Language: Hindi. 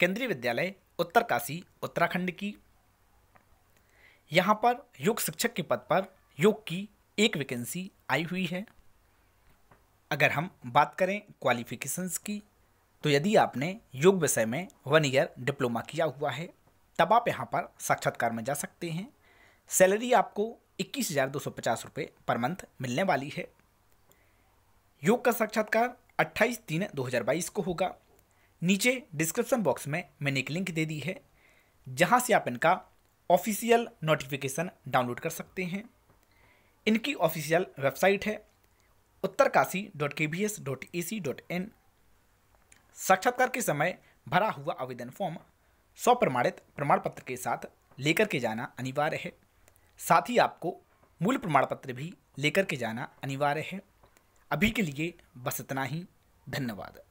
केंद्रीय विद्यालय उत्तरकाशी उत्तराखंड की यहाँ पर योग शिक्षक के पद पर योग की एक वैकेंसी आई हुई है अगर हम बात करें क्वालिफिकेशंस की तो यदि आपने योग विषय में वन ईयर डिप्लोमा किया हुआ है तब आप यहाँ पर साक्षात्कार में जा सकते हैं सैलरी आपको इक्कीस हज़ार दो सौ पचास रुपये पर मंथ मिलने वाली है योग का साक्षात्कार अट्ठाईस तीन दो हज़ार बाईस को होगा नीचे डिस्क्रिप्शन बॉक्स में मैंने एक लिंक दे दी है जहाँ से आप इनका ऑफिशियल नोटिफिकेशन डाउनलोड कर सकते हैं इनकी ऑफिशियल वेबसाइट है Uttarkashi dot K B S dot A C dot in साक्षात्कार के समय भरा हुआ आवेदन फॉर्म सौ प्रमाणित प्रमाण पत्र के साथ लेकर के जाना अनिवार्य है साथ ही आपको मूल प्रमाण पत्र भी लेकर के जाना अनिवार्य है अभी के लिए बस इतना ही धन्यवाद